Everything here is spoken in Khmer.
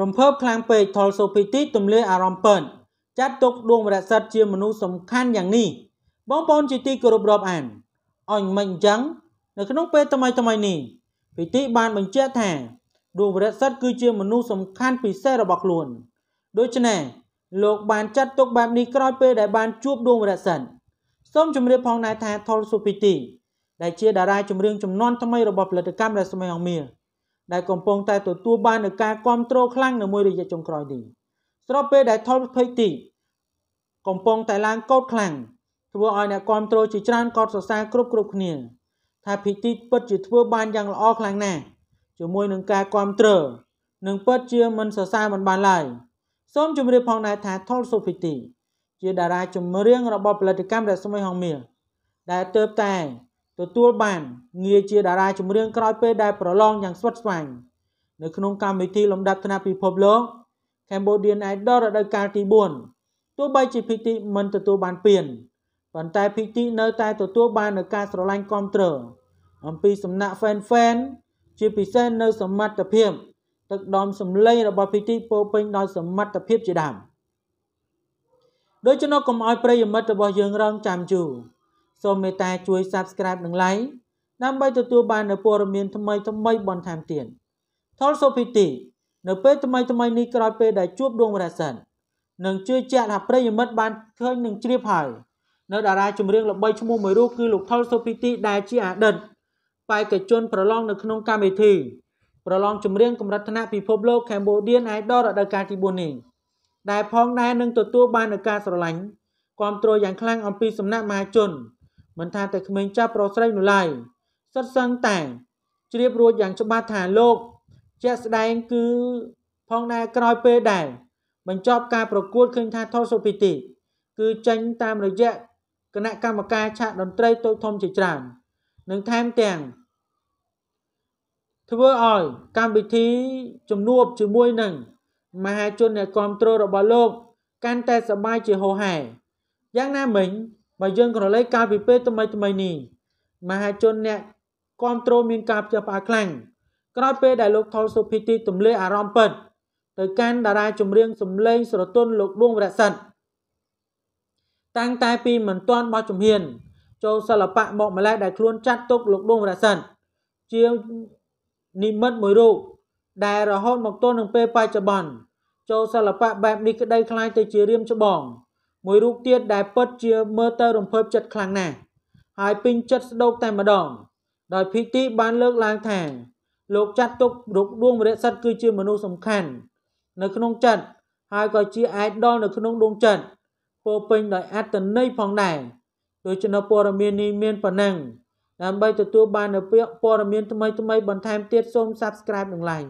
រំភើបខ្លាំងពេកថុលសូភីទីទម្លាយអារម្មណ៍ពិនចាត់ទុកដួងវរសិទ្ធជាមនុស្សសំខាន់យ៉ាងនេះបងប្អូនជាទីគោរពរាប់អានអញមិនអញ្ចឹងនៅក្នុងពេលថ្មីថ្មីនេះពិធីបានបញ្ជាក់ថាដួងវរសិទ្ធគឺជាមនុស្សសំខាន់ពិសេសរបស់ខ្លួនដូច្នេះលោកបានចាត់ទុកបែបនេះក្រោយពេលដែលបានជួបដួងវរសិទ្ធសូមជម្រាបផងដែរថាថុលសូភីទីដែលជាតារាចម្រៀងចំនួនថ្មីរបស់ផលិតកម្មរស្មីអង្គមាសដែលកំពុងតែទទួលបាននូវការគ្រប់គ្រងខ្លាំងនៅមួយរយៈចុងក្រោយនេះស្របពេលដែលថុលភេកទីកំពុងតែឡើងកោតខ្លាំងធ្វើឲ្យអ្នកគ្រប់គ្រងជាច្រើនកោតសរសើរគ្រប់គ្រប់គ្នាថាភេកទីពិតជាធ្វើបានយ៉ាងល្អខ្លាំងណាស់ជាមួយនឹងការគ្រប់គ្រងនិងពិតជាមិនសរសើរមិនបានឡើយសូមជម្រាបផងដែរថាថុលសូភីទីជាតារាចម្រៀងរបស់ផលិតកម្មរស្មីហងមៀដែលទៅតែទទួលបានងារជាតារាចម្រៀងក្រោយពេលដែលប្រឡងយ៉ាងស្វិតស្វាញនៅក្នុងកម្មវិធីលំដាប់ថ្នាក់ពិភពលោក Cambodian Idol រដូវកាលទី4ទោះបីជាភិទីមិនទទួលបាន ពានប៉ុន្តែភិទីនៅតែទទួលបាននូវការស្រឡាញ់គាំទ្រអំពីសំណាក់ fan fan ជាពិសេសនៅ សមត្ថភាពទឹកដមសម្លេងរបស់ភិទីពោពេញដោយសមត្ថភាពជាដើមដូច្នោះកុំឲ្យប្រិយមិត្តរបស់យើងរងចាំជូរសូមមេត្តាជួយ Subscribe និង Like ដើម្បីទទួលបាននូវព័ត៌មានថ្មី ថ្មីបន្ថែមទៀត Thol Sopiti នៅពេលថ្មីថ្មីនេះក្រោយពេលដែលជួបដួងរាសិននឹងជឿជាក់ថាប្រិយមិត្តបានឃើញនឹងជ្រាបហើយនៅ តារាចម្រៀងល្បីឈ្មោះមួយរូបគឺលោក Thol Sopiti ដែលជាអតីតបេក្ខជនប្រឡងនៅក្នុងកម្មវិធីប្រឡងចម្រៀងកម្រិតថ្នាក់ពិភពលោក Cambodian Idol រដូវកាលទី4នេះដែលផងដែរនឹងទទួលបាននូវការស្រឡាញ់គាំទ្រយ៉ាងខ្លាំងអំពីសំណាក់មហាជនមិនថាតែក្មេងចាស់ប្រុសស្រីនោះឡើយសិតសឹងតែជ្រាបរួចយ៉ាងច្បាស់ថាលោកជាក់ស្ដែងគឺផងដែរក្រោយពេលដែរបញ្ចប់ការប្រកួតឃើញថាថតសូពីទីគឺចេញតាមរយៈគណៈកម្មការឆាកតន្ត្រីតូចធំជាច្រើននិងថែមទាំងធ្វើឲ្យកម្មវិធីជំនួបជាមួយនឹងមហាជនអ្នកគ្រប់គ្រងរបស់លោកកាន់តែសប្បាយជាហោហែយ៉ាងណាមិញបើយើងក្រឡេកកាលពីពេលថ្មីថ្មីនេះមហាជនអ្នកគ្រប់គ្រងមានការផ្ទះផ្អាខ្លាំងក្រោយពេលដែលលោកថុលសុភីទីទម្លាយអារម្មណ៍ពិត ទៅកាន់តារាចម្រៀងសំឡេងស្រទន់លោកដួងរសិទ្ធតាំងតែពីមិនទាន់បោះជំហានចូលសិល្បៈមកម្លេះដែលខ្លួន ចាត់ទុកលោកដួងរសិទ្ធជានិមិត្តមួយរូបដែលរហូតមកទល់នឹងពេលបច្ចុប្បន្នចូលសិល្បៈបែបនេះក្តីខ្លាយទៅជារៀមច្បងមួយរូបទៀតដែលពិតជាមើលទៅរំភើបចិត្តខ្លាំងណាស់ហើយពេញចិត្តស្ដោកតែម្ដងដោយភីទីបានលើកឡើងថាលោកចាត់ទុករុកដួងវរៈសិទ្ធគឺជាមនុស្សសំខាន់ នៅ ក្នុងចិត្តហើយក៏ជាអាយដលនៅក្នុងដួងចិត្តពោពេញដោយអត្តន័យផងដែរដូច្នេះព័ត៌មាននេះមានប៉ុណ្ណឹងដើម្បីទទួលបាននូវពាក្យព័ត៌មានថ្មីៗបន្ថែមទៀតសូម Subscribe និង Like